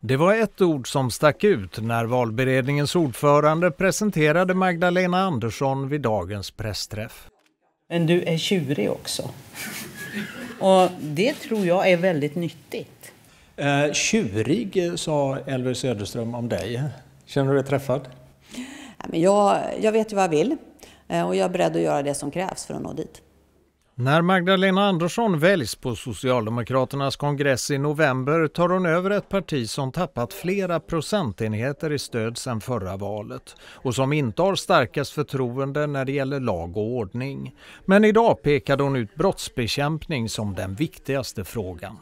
Det var ett ord som stack ut när valberedningens ordförande presenterade Magdalena Andersson vid dagens pressträff. Men du är tjurig också. Och det tror jag är väldigt nyttigt. Eh, tjurig, sa Elver Söderström om dig. Känner du dig träffad? Jag, jag vet ju vad jag vill eh, och jag är beredd att göra det som krävs för att nå dit. När Magdalena Andersson väljs på Socialdemokraternas kongress i november tar hon över ett parti som tappat flera procentenheter i stöd sedan förra valet och som inte har starkast förtroende när det gäller lag och ordning. Men idag pekade hon ut brottsbekämpning som den viktigaste frågan.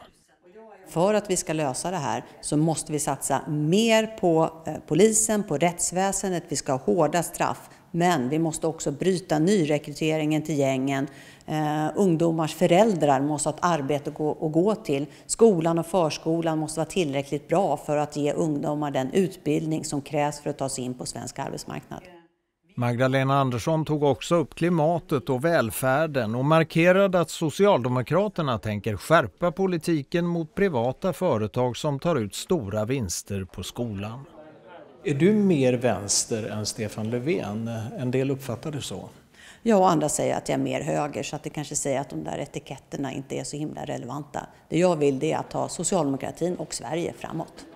För att vi ska lösa det här så måste vi satsa mer på eh, polisen, på rättsväsendet, vi ska ha hårda straff. Men vi måste också bryta nyrekryteringen till gängen. Eh, ungdomars föräldrar måste ha ett arbete att gå, att gå till. Skolan och förskolan måste vara tillräckligt bra för att ge ungdomar den utbildning som krävs för att ta sig in på svensk arbetsmarknad. Magdalena Andersson tog också upp klimatet och välfärden och markerade att Socialdemokraterna tänker skärpa politiken mot privata företag som tar ut stora vinster på skolan. Är du mer vänster än Stefan Löfven? En del uppfattar det så. Ja, och andra säger att jag är mer höger, så att det kanske säger att de där etiketterna inte är så himla relevanta. Det jag vill det är att ta socialdemokratin och Sverige framåt.